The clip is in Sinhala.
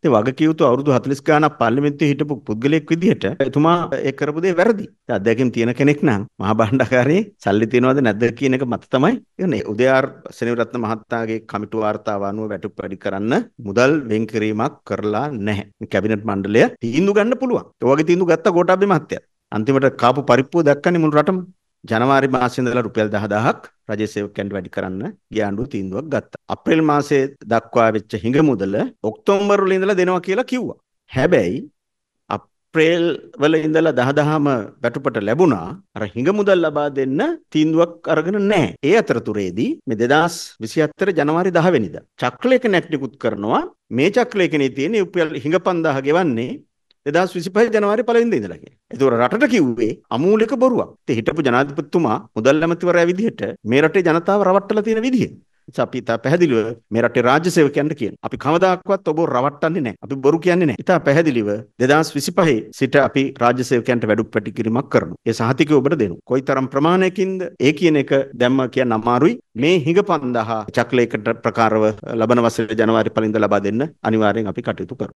ඉතින් වගකියුතු අවුරුදු 40 ගානක් පාර්ලිමේන්තුවේ හිටපු පුද්ගලයෙක් විදිහට එතුමා ඒ කරපු දේ වැරදි. ඒ අධ්‍යක්ෂකම් තියෙන කෙනෙක් නම් මහා භාණ්ඩාකාරයේ සල්ලි තියනවද නැද්ද කියන එක මත තමයි කියන්නේ උදයාර් සෙනවිරත්න මහත්මයාගේ කමිටු වාර්තාව අනුව වැටුප් වැඩි කරන්න මුදල් වෙන් කිරීමක් කරලා නැහැ. කැබිනට් මණ්ඩලය තීන්දුව ගන්න පුළුවන්. ඒ වගේ තීන්දුව ගත්ත ගෝඨාභය මහත්තයා. අන්තිමට කාපු පරිප්පුව දැක්කනේ මුළු රටම. ජනවාරි මාසයේ ඉඳලා රුපියල් 10000ක් රජයේ සේවකයන්ට වැඩි කරන්න ගිය ආණ්ඩුව තීන්දුවක් ගත්තා. අප්‍රේල් මාසයේ දක්වා වෙච්ච හිඟ මුදල ඔක්තෝබර් වල ඉඳලා දෙනවා කියලා කිව්වා. හැබැයි අප්‍රේල් වල ඉඳලා 10000ම වැටුපට ලැබුණා. අර හිඟ මුදල් ලබා දෙන්න තීන්දුවක් අරගෙන නැහැ. ඒ අතරතුරේදී මේ 2027 ජනවාරි 10 වෙනිදා චක්‍රලේඛනයක් නිකුත් කරනවා. මේ චක්‍රලේඛනයේ තියෙන රුපියල් හිඟ 5000 ගෙවන්නේ 2025 ජනවාරි පළවෙනිද ඉඳලා කියන්නේ. ඒතකොට රටට කිව්වේ අමූලික බොරුවක්. ඉතින් හිටපු ජනාධිපතිතුමා මුදල් ඇමතිවරයා විදිහට මේ රටේ ජනතාව රවට්ටලා තියෙන විදිහ. අපි ඉතා පැහැදිලිව මේ රටේ රාජ්‍ය සේවකයන්ට කියන. අපි කවදාක්වත් ඔබ රවට්ටන්නේ නැහැ. අපි බොරු කියන්නේ නැහැ. ඉතා පැහැදිලිව 2025 සිට අපි රාජ්‍ය සේවකයන්ට වැඩුප් පැටිකිරීමක් කරනවා. ඒ සහතිකය ඔබට දෙනවා. කොයිතරම් ප්‍රමාණයකින්ද ඒ කියන එක දැම්ම කියන්න අමාරුයි. මේ හිඟපන්දහා චක්‍රයකට ප්‍රකාරව ලබන වසරේ ජනවාරි පලින්ද ලබා දෙන්න අනිවාර්යෙන් අපි කටයුතු කරමු.